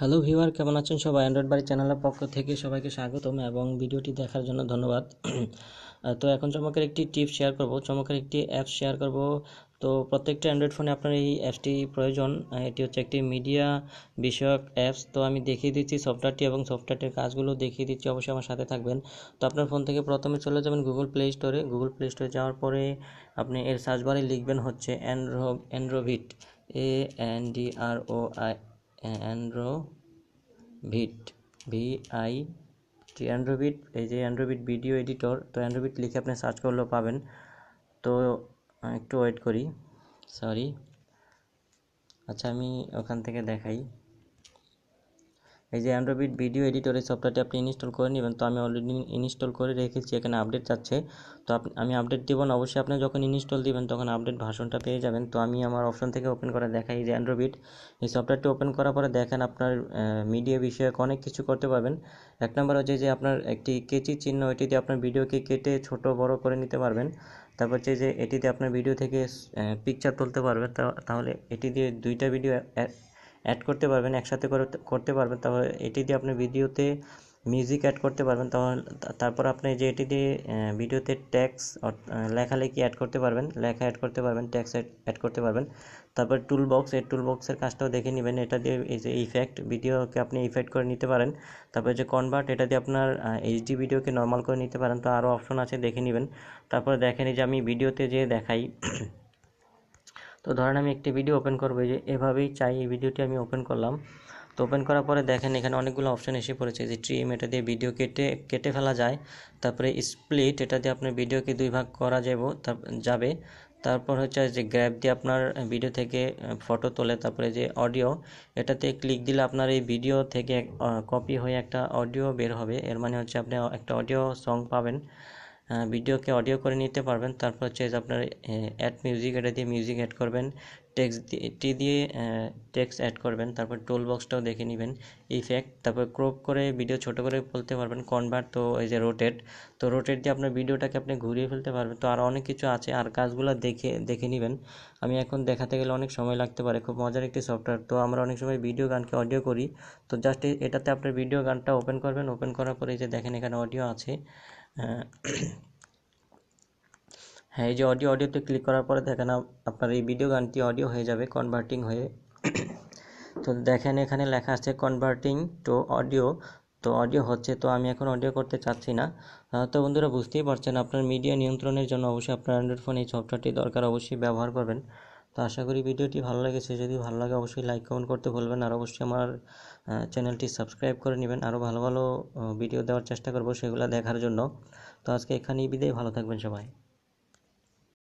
hello viewer কেমন আছেন সবাই অ্যান্ড্রয়েড বাড়ি চ্যানেলের পক্ষ থেকে সবাইকে স্বাগতম এবং ভিডিওটি দেখার জন্য ধন্যবাদ তো এখন চমকের একটি টিপ শেয়ার করব চমকের একটি অ্যাপ শেয়ার করব তো প্রত্যেকটা অ্যান্ড্রয়েড ফোনে আপনার এই অ্যাপটি প্রয়োজন এটি হচ্ছে একটি মিডিয়া বিষয়ক অ্যাপস তো আমি দেখিয়ে দিচ্ছি সফটওয়্যারটি এবং সফটওয়্যারটির কাজগুলো দেখিয়ে দিচ্ছি অবশ্যই আমার সাথে থাকবেন তো আপনার ফোন থেকে প্রথমে চলে যাবেন গুগল প্লে স্টোরে গুগল প্লে স্টোরে যাওয়ার পরে আপনি এর সার্চ বারে লিখবেন হচ্ছে Andro Androvit A N D R O I Androvit VI T Androvit এই যে অ্যান্ড্রোভিট ভিডিও এডিটর তো অ্যান্ড্রোভিট লিখে আপনি সার্চ করলেও পাবেন তো একটু ওয়েট করি সরি আচ্ছা আমি ওখান থেকে দেখাই এই যে অ্যান্ড্রয়েড ভিডিও এডিটর এই সফটওয়্যারটি আপনি ইনস্টল করে নেবেন তো আমি অলরেডি ইনস্টল করে রেখেছি এখানে আপডেট যাচ্ছে তো আমি আপডেট দেবো না অবশ্যই আপনি যখন ইনস্টল দিবেন তখন আপডেট ভাষণটা পেয়ে যাবেন তো আমি আমার অপশন থেকে ওপেন করে দেখাই যে অ্যান্ড্রয়েড এই সফটওয়্যারটি ওপেন করার পরে দেখেন আপনার মিডিয়া বিষয়ক অনেক কিছু করতে পারবেন এক নম্বর হচ্ছে যে আপনার একটি কেচি চিহ্ন এটি দিয়ে আপনার ভিডিওকে কেটে ছোট বড় করে নিতে পারবেন তারপর হচ্ছে যে এটিতে আপনার ভিডিও থেকে পিকচার তুলতে পারবেন তাহলে এটি দিয়ে দুইটা ভিডিও অ্যাড করতে পারবেন একসাথে করে করতে পারবেন তাহলে এটি দিয়ে আপনি ভিডিওতে মিউজিক অ্যাড করতে পারবেন তাহলে তারপর আপনি যে এটি দিয়ে ভিডিওতে ট্যাক্স লেখালেখি অ্যাড করতে পারবেন লেখা অ্যাড করতে পারবেন ট্যাক্স অ্যাড করতে পারবেন তারপর টুল বক্স এই টুল বক্সের কাজটাও দেখে নেবেন এটা দিয়ে এই যে ইফেক্ট ভিডিওকে আপনি ইফেক্ট করে নিতে পারেন তারপর যে কনভার্ট এটা দিয়ে আপনার এইচডি ভিডিওকে নর্মাল করে নিতে পারেন তো আরও অপশন আছে দেখে নেবেন তারপর দেখেন যে আমি ভিডিওতে যে দেখাই তো ধরেন আমি একটি ভিডিও ওপেন করবো যে এভাবেই চাই এই ভিডিওটি আমি ওপেন করলাম তো ওপেন করার পরে দেখেন এখানে অনেকগুলো অপশান এসে পড়েছে যে ট্রিম এটা দিয়ে ভিডিও কেটে কেটে ফেলা যায় তারপরে স্প্লিট এটা দিয়ে আপনার ভিডিওকে দুই ভাগ করা যাব যাবে তারপর হচ্ছে যে গ্র্যাব দিয়ে আপনার ভিডিও থেকে ফটো তোলে তারপরে যে অডিও এটাতে ক্লিক দিলে আপনার এই ভিডিও থেকে কপি হয়ে একটা অডিও বের হবে এর মানে হচ্ছে আপনি একটা অডিও সং পাবেন ভিডিওকে অডিও করে নিতে পারবেন তারপর হচ্ছে আপনার অ্যাড মিউজিক এটা দিয়ে মিউজিক অ্যাড করবেন টেক্সট টি দিয়ে টেক্সট অ্যাড করবেন তারপর টোল বক্সটাও দেখে নেবেন ইফেক্ট তারপর ক্রপ করে ভিডিও ছোট করে বলতে পারবেন কনভার্ট তো এই যে রোটেট তো রোটেট দিয়ে আপনার ভিডিওটাকে আপনি ঘুরিয়ে ফেলতে পারবেন তো আর অনেক কিছু আছে আর কাজগুলো দেখে দেখে নেবেন আমি এখন দেখাতে গেলে অনেক সময় লাগতে পারে খুব মজার একটি সফটওয়্যার তো আমরা অনেক সময় ভিডিও গানকে অডিও করি তো জাস্ট এটাতে আপনার ভিডিও গানটা ওপেন করবেন ওপেন করার পরে যে দেখেন এখানে অডিও আছে হ্যাঁ এই যে অডিও অডিওতে ক্লিক করার পরে দেখেন আপনার এই ভিডিও গানটি অডিও হয়ে যাবে কনভার্টিং হয়ে তো দেখেন এখানে লেখা আছে কনভার্টিং টু অডিও তো অডিও হচ্ছে তো আমি এখন অডিও করতে চাচ্ছি না তো বন্ধুরা বুঝতেই পারছেন আপনার মিডিয়া নিয়ন্ত্রণের জন্য অবশ্যই আপনার অ্যান্ড্রয়েড ফোন এই সফটওয়্যারটি দরকার অবশ্যই ব্যবহার করবেন তো আশা করি ভিডিওটি ভালো লেগেছে যদি ভালো লাগে অবশ্যই লাইক কমেন্ট করতে ভুলবেন আর অবশ্যই আমার চ্যানেলটি সাবস্ক্রাইব করে নেবেন আরও ভালো ভালো ভিডিও দেওয়ার চেষ্টা করব সেগুলো দেখার জন্য তো আজকে এখানেই বিদায় ভালো থাকবেন সবাই